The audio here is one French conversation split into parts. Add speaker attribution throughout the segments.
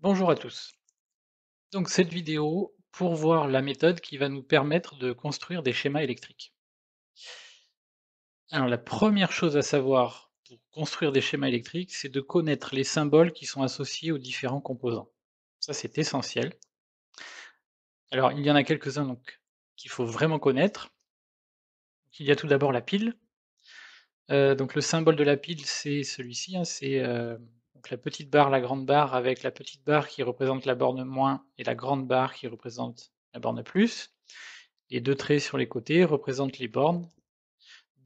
Speaker 1: Bonjour à tous. Donc cette vidéo pour voir la méthode qui va nous permettre de construire des schémas électriques. Alors la première chose à savoir pour construire des schémas électriques, c'est de connaître les symboles qui sont associés aux différents composants. Ça c'est essentiel. Alors il y en a quelques-uns donc qu'il faut vraiment connaître. Il y a tout d'abord la pile. Euh, donc le symbole de la pile c'est celui-ci, hein, c'est euh, la petite barre, la grande barre, avec la petite barre qui représente la borne moins et la grande barre qui représente la borne plus. Les deux traits sur les côtés représentent les bornes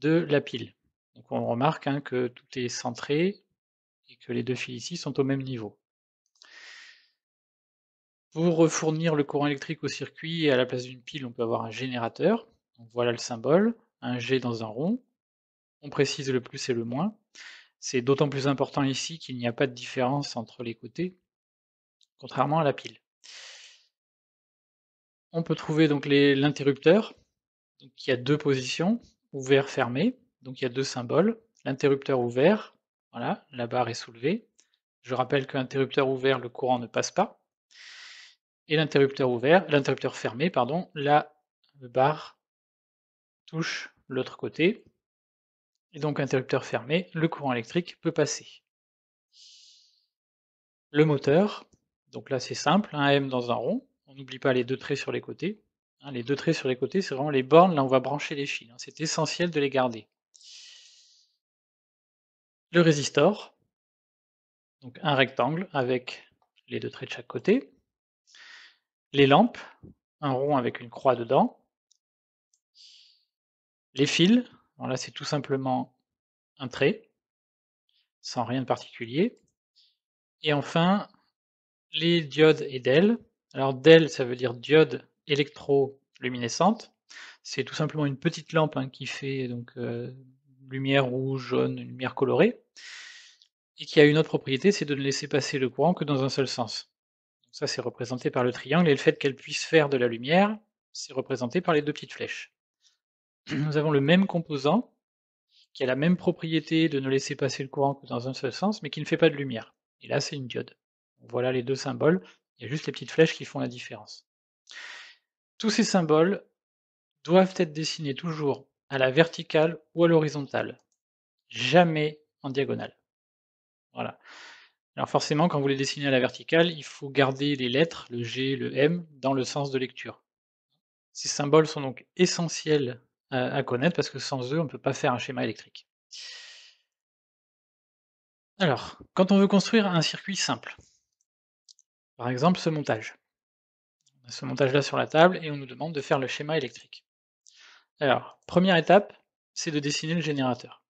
Speaker 1: de la pile. Donc on remarque hein, que tout est centré et que les deux fils ici sont au même niveau. Pour fournir le courant électrique au circuit, à la place d'une pile, on peut avoir un générateur. voilà le symbole, un G dans un rond. On précise le plus et le moins. C'est d'autant plus important ici qu'il n'y a pas de différence entre les côtés, contrairement à la pile. On peut trouver donc l'interrupteur. Il y a deux positions, ouvert, fermé. Donc il y a deux symboles. L'interrupteur ouvert, voilà, la barre est soulevée. Je rappelle que l'interrupteur ouvert, le courant ne passe pas. Et l'interrupteur ouvert, l'interrupteur fermé, pardon, la barre touche l'autre côté et donc interrupteur fermé, le courant électrique peut passer. Le moteur, donc là c'est simple, un M dans un rond, on n'oublie pas les deux traits sur les côtés. Hein, les deux traits sur les côtés, c'est vraiment les bornes, là on va brancher les fils, hein. c'est essentiel de les garder. Le résistor, donc un rectangle avec les deux traits de chaque côté. Les lampes, un rond avec une croix dedans. Les fils, là, c'est tout simplement un trait, sans rien de particulier. Et enfin, les diodes et DEL. Alors DEL, ça veut dire diode électroluminescente. C'est tout simplement une petite lampe hein, qui fait donc euh, lumière rouge, jaune, lumière colorée, et qui a une autre propriété, c'est de ne laisser passer le courant que dans un seul sens. ça, c'est représenté par le triangle, et le fait qu'elle puisse faire de la lumière, c'est représenté par les deux petites flèches. nous avons le même composant qui a la même propriété de ne laisser passer le courant que dans un seul sens, mais qui ne fait pas de lumière. Et là, c'est une diode. Voilà les deux symboles. Il y a juste les petites flèches qui font la différence. Tous ces symboles doivent être dessinés toujours à la verticale ou à l'horizontale, jamais en diagonale. Voilà. Alors forcément, quand vous les dessinez à la verticale, il faut garder les lettres, le G, le M, dans le sens de lecture. Ces symboles sont donc essentiels à, connaître parce que sans eux, on ne peut pas faire un schéma électrique. Alors, quand on veut construire un circuit simple, par exemple ce montage, on a ce montage-là sur la table et on nous demande de faire le schéma électrique. Alors, première étape, c'est de dessiner le générateur.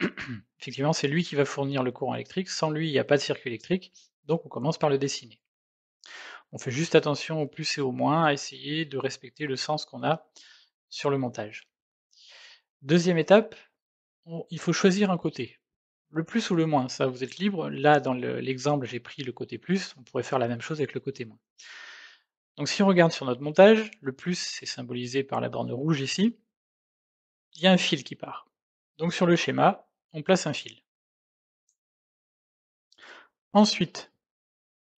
Speaker 1: Effectivement, c'est lui qui va fournir le courant électrique. Sans lui, il n'y a pas de circuit électrique, donc on commence par le dessiner. On fait juste attention au plus et au moins à essayer de respecter le sens qu'on a sur le montage. Deuxième étape, il faut choisir un côté. Le plus ou le moins, ça vous êtes libre. Là, dans l'exemple, j'ai pris le côté plus. On pourrait faire la même chose avec le côté moins. Donc si on regarde sur notre montage, le plus c'est symbolisé par la borne rouge ici, il y a un fil qui part. Donc sur le schéma, on place un fil. Ensuite,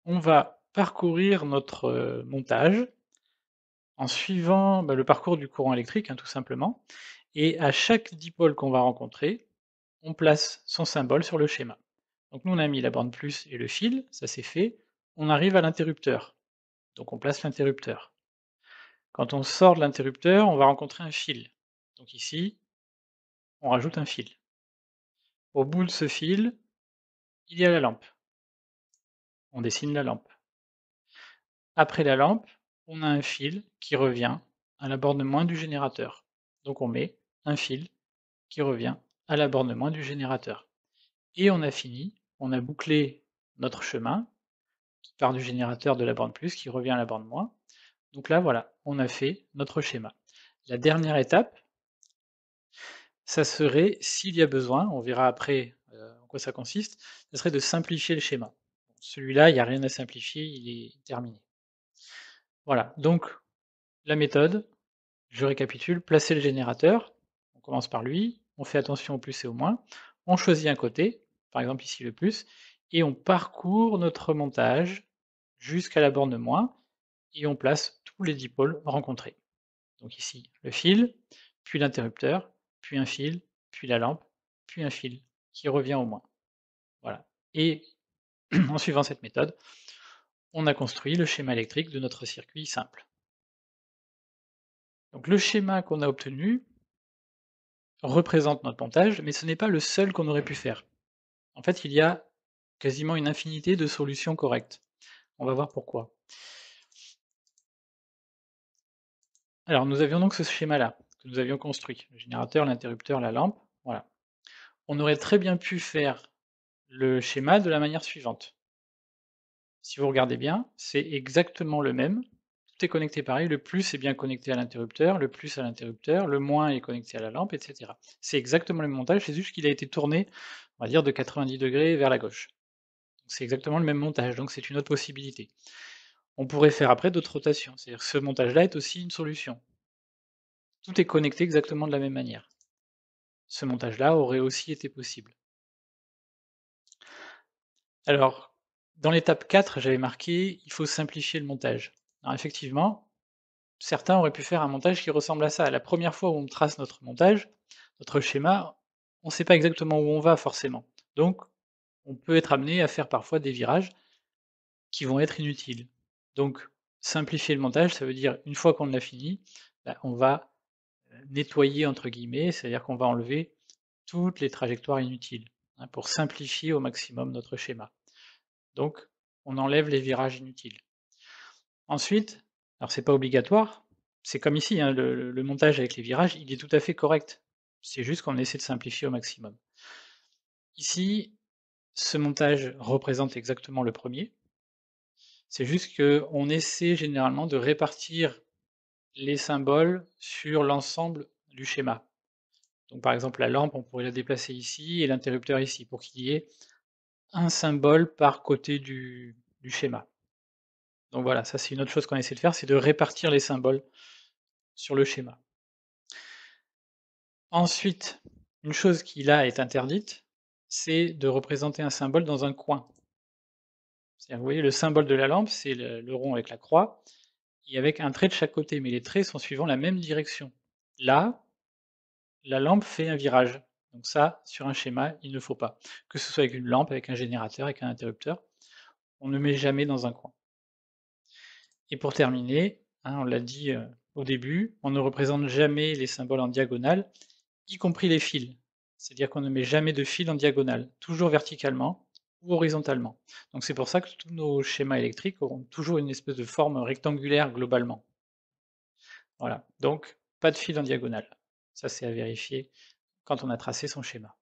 Speaker 1: on va parcourir notre euh, montage en suivant bah, le parcours du courant électrique, hein, tout simplement. Et à chaque dipôle qu'on va rencontrer, on place son symbole sur le schéma. Donc nous, on a mis la borne plus et le fil, ça c'est fait. On arrive à l'interrupteur. Donc on place l'interrupteur. Quand on sort de l'interrupteur, on va rencontrer un fil. Donc ici, on rajoute un fil. Au bout de ce fil, il y a la lampe. On dessine la lampe. Après la lampe, on a un fil qui revient à la borne moins du générateur. Donc on met un fil qui revient à la borne moins du générateur. Et on a fini, on a bouclé notre chemin qui part du générateur de la borne plus qui revient à la borne moins. Donc là, voilà, on a fait notre schéma. La dernière étape, ça serait, s'il y a besoin, on verra après euh, en quoi ça consiste, ça serait de simplifier le schéma. Celui-là, il n'y a rien à simplifier, il est terminé. Voilà, donc la méthode, je récapitule, placer le générateur, on commence par lui, on fait attention au plus et au moins, on choisit un côté, par exemple ici le plus, et on parcourt notre montage jusqu'à la borne moins, et on place tous les dipôles rencontrés. Donc ici le fil, puis l'interrupteur, puis un fil, puis la lampe, puis un fil qui revient au moins. Voilà. Et en suivant cette méthode, on a construit le schéma électrique de notre circuit simple. Donc le schéma qu'on a obtenu, représente notre montage, mais ce n'est pas le seul qu'on aurait pu faire. En fait, il y a quasiment une infinité de solutions correctes. On va voir pourquoi. Alors, nous avions donc ce schéma-là que nous avions construit, le générateur, l'interrupteur, la lampe, voilà. On aurait très bien pu faire le schéma de la manière suivante. Si vous regardez bien, c'est exactement le même, connecté pareil. Le plus est bien connecté à l'interrupteur, le plus à l'interrupteur, le moins est connecté à la lampe, etc. C'est exactement le même montage, c'est juste qu'il a été tourné, on va dire, de 90 degrés vers la gauche. C'est exactement le même montage, donc c'est une autre possibilité. On pourrait faire après d'autres rotations, c'est-à-dire ce montage-là est aussi une solution. Tout est connecté exactement de la même manière. Ce montage-là aurait aussi été possible. Alors, dans l'étape 4, j'avais marqué il faut simplifier le montage. Alors effectivement, certains auraient pu faire un montage qui ressemble à ça. La première fois où on trace notre montage, notre schéma, on ne sait pas exactement où on va forcément. Donc, on peut être amené à faire parfois des virages qui vont être inutiles. Donc, simplifier le montage, ça veut dire une fois qu'on l'a fini, bah, on va euh, nettoyer entre guillemets, c'est-à-dire qu'on va enlever toutes les trajectoires inutiles hein, pour simplifier au maximum notre schéma. Donc, on enlève les virages inutiles. Ensuite, alors c'est pas obligatoire, c'est comme ici, hein, le, montage avec les virages, il est tout à fait correct. C'est juste qu'on essaie de simplifier au maximum. Ici, ce montage représente exactement le premier. C'est juste qu'on essaie généralement de répartir les symboles sur l'ensemble du schéma. Donc par exemple la lampe, on pourrait la déplacer ici et l'interrupteur ici pour qu'il y ait un symbole par côté du schéma. Donc voilà, ça c'est une autre chose qu'on essaie de faire, c'est de répartir les symboles sur le schéma. Ensuite, une chose qui là est interdite, c'est de représenter un symbole dans un coin. Vous voyez, le symbole de la lampe, c'est le, rond avec la croix, et avec un trait de chaque côté, mais les traits sont suivant la même direction. Là, la lampe fait un virage. Donc ça, sur un schéma, il ne faut pas. Que ce soit avec une lampe, avec un générateur, avec un interrupteur, on ne met jamais dans un coin. Et pour terminer, hein, on l'a dit euh, au début, on ne représente jamais les symboles en diagonale, y compris les fils. C'est-à-dire qu'on ne met jamais de fil en diagonale, toujours verticalement ou horizontalement. Donc c'est pour ça que tous nos schémas électriques auront toujours une espèce de forme rectangulaire globalement. Voilà, donc pas de fil en diagonale. Ça c'est à vérifier quand on a tracé son schéma.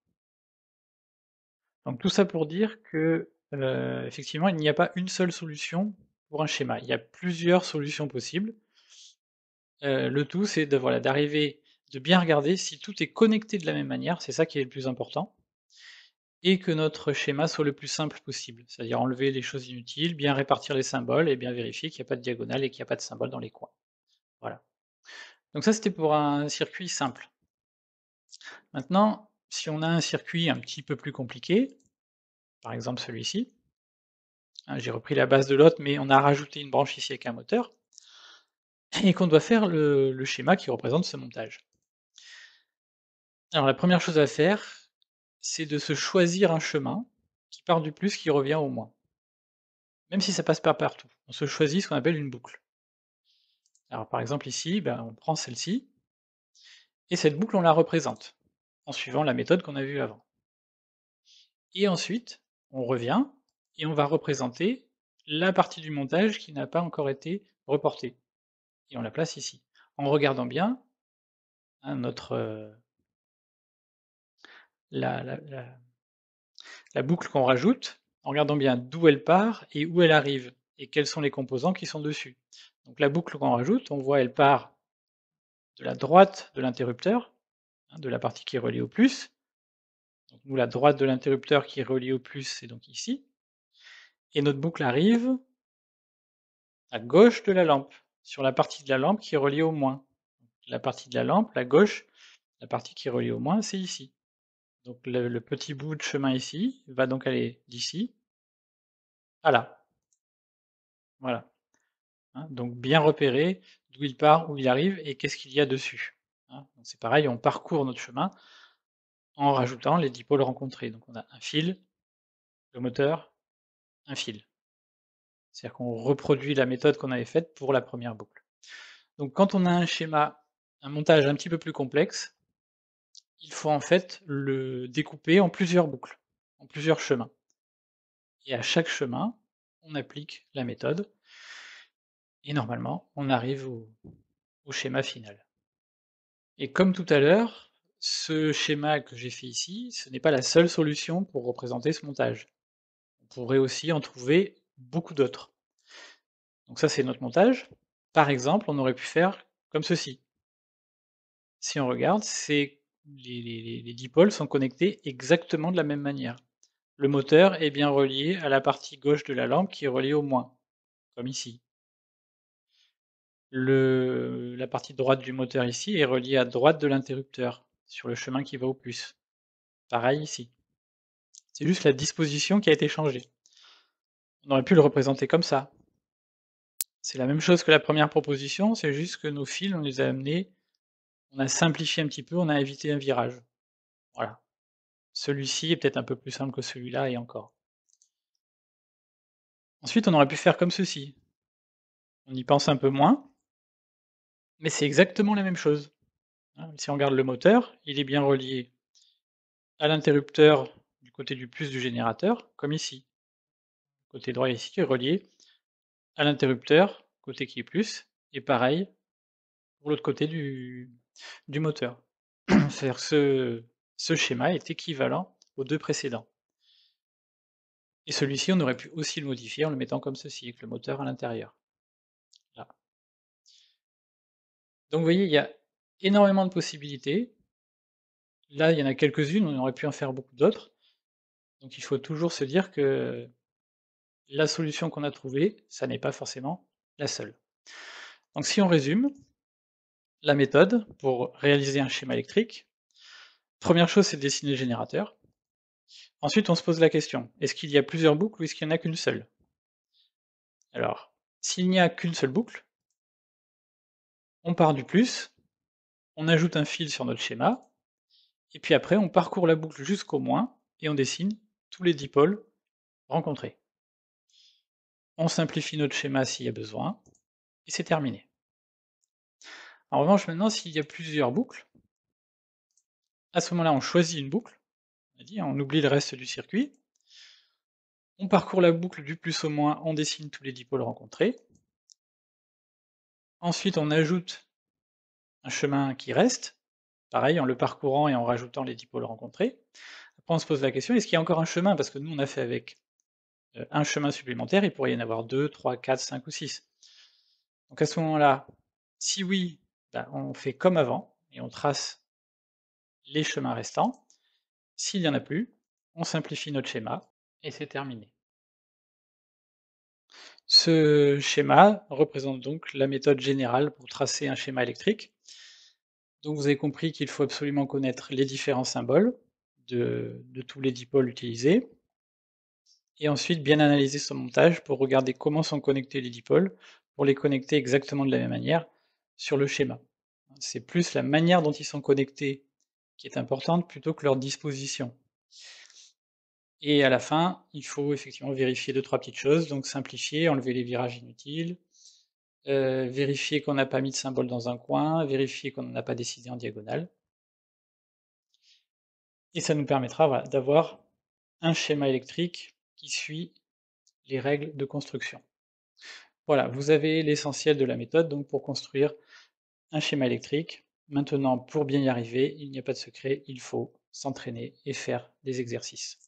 Speaker 1: Donc tout ça pour dire que euh, effectivement il n'y a pas une seule solution pour un schéma. Il y a plusieurs solutions possibles. Euh, le tout, c'est de d'arriver, de bien regarder si tout est connecté de la même manière, c'est ça qui est le plus important, et que notre schéma soit le plus simple possible, c'est-à-dire enlever les choses inutiles, bien répartir les symboles et bien vérifier qu'il n'y a pas de diagonale et qu'il n'y a pas de symbole dans les coins. Voilà. Donc ça, c'était pour un circuit simple. Maintenant, si on a un circuit un petit peu plus compliqué, par exemple celui-ci, Hein, j'ai repris la base de l'autre, mais on a rajouté une branche ici avec un moteur, et qu'on doit faire le, schéma qui représente ce montage. Alors la première chose à faire, c'est de se choisir un chemin qui part du plus qui revient au moins. Même si ça passe pas partout. On se choisit ce qu'on appelle une boucle. Alors par exemple ici, ben, on prend celle-ci, et cette boucle on la représente, en suivant la méthode qu'on a vue avant. Et ensuite, on revient et on va représenter la partie du montage qui n'a pas encore été reportée. Et on la place ici. En regardant bien, hein, notre, euh, la, boucle qu'on rajoute, en regardant bien d'où elle part et où elle arrive, et quels sont les composants qui sont dessus. Donc la boucle qu'on rajoute, on voit elle part de la droite de l'interrupteur, hein, de la partie qui est reliée au plus. Donc nous, la droite de l'interrupteur qui est reliée au plus, c'est donc ici et notre boucle arrive à gauche de la lampe, sur la partie de la lampe qui est reliée au moins. La partie de la lampe, la gauche, la partie qui est reliée au moins, c'est ici. Donc le, petit bout de chemin ici va donc aller d'ici à là. Voilà. Hein, donc bien repérer d'où il part, où il arrive et qu'est-ce qu'il y a dessus. Hein, c'est pareil, on parcourt notre chemin en rajoutant les dipôles rencontrés. Donc on a un fil, le moteur, un fil. C'est-à-dire qu'on reproduit la méthode qu'on avait faite pour la première boucle. Donc quand on a un schéma, un montage un petit peu plus complexe, il faut en fait le découper en plusieurs boucles, en plusieurs chemins. Et à chaque chemin, on applique la méthode. Et normalement, on arrive au schéma final. Et comme tout à l'heure, ce schéma que j'ai fait ici, ce n'est pas la seule solution pour représenter ce montage pourrait aussi en trouver beaucoup d'autres. Donc ça, c'est notre montage. Par exemple, on aurait pu faire comme ceci. Si on regarde, c'est les, les, sont connectés exactement de la même manière. Le moteur est bien relié à la partie gauche de la lampe qui est reliée au moins, comme ici. Le, la partie droite du moteur ici est reliée à droite de l'interrupteur, sur le chemin qui va au plus. Pareil ici. C'est juste la disposition qui a été changée. On aurait pu le représenter comme ça. C'est la même chose que la première proposition, c'est juste que nos fils, on les a amenés, on a simplifié un petit peu, on a évité un virage. Voilà. Celui-ci est peut-être un peu plus simple que celui-là et encore. Ensuite, on aurait pu faire comme ceci. On y pense un peu moins, mais c'est exactement la même chose. Si on regarde le moteur, il est bien relié à l'interrupteur côté du plus du générateur, comme ici. Côté droit ici est relié à l'interrupteur, côté qui est plus, et pareil pour l'autre côté du, moteur. C'est-à-dire que ce, schéma est équivalent aux deux précédents. Et celui-ci, on aurait pu aussi le modifier en le mettant comme ceci, avec le moteur à l'intérieur. Donc vous voyez, il y a énormément de possibilités. Là, il y en a quelques-unes, on aurait pu en faire beaucoup d'autres. Donc il faut toujours se dire que la solution qu'on a trouvée, ça n'est pas forcément la seule. Donc si on résume la méthode pour réaliser un schéma électrique, première chose c'est de dessiner le générateur. Ensuite on se pose la question, est-ce qu'il y a plusieurs boucles ou est-ce qu'il n'y en a qu'une seule Alors, s'il n'y a qu'une seule boucle, on part du plus, on ajoute un fil sur notre schéma, et puis après on parcourt la boucle jusqu'au moins et on dessine tous les dipôles rencontrés. On simplifie notre schéma s'il y a besoin, et c'est terminé. En revanche, maintenant, s'il y a plusieurs boucles, à ce moment-là, on choisit une boucle, on, on oublie le reste du circuit, on parcourt la boucle du plus au moins, on dessine tous les dipôles rencontrés, ensuite on ajoute un chemin qui reste, pareil en le parcourant et en rajoutant les dipôles rencontrés, on se pose la question, est-ce qu'il y a encore un chemin Parce que nous, on a fait avec euh, un chemin supplémentaire, il pourrait y en avoir deux, trois, quatre, cinq ou six. Donc à ce moment-là, si oui, bah, on fait comme avant et on trace les chemins restants. S'il n'y en a plus, on simplifie notre schéma et c'est terminé. Ce schéma représente donc la méthode générale pour tracer un schéma électrique. Donc vous avez compris qu'il faut absolument connaître les différents symboles, de, tous les dipôles utilisés. Et ensuite, bien analyser son montage pour regarder comment sont connectés les dipôles, pour les connecter exactement de la même manière sur le schéma. C'est plus la manière dont ils sont connectés qui est importante plutôt que leur disposition. Et à la fin, il faut effectivement vérifier deux, trois petites choses, donc simplifier, enlever les virages inutiles, euh, vérifier qu'on n'a pas mis de symbole dans un coin, vérifier qu'on n'a pas décidé en diagonale. Et ça nous permettra d'avoir un schéma électrique qui suit les règles de construction. Voilà, vous avez l'essentiel de la méthode donc pour construire un schéma électrique. Maintenant, pour bien y arriver, il n'y a pas de secret, il faut s'entraîner et faire des exercices.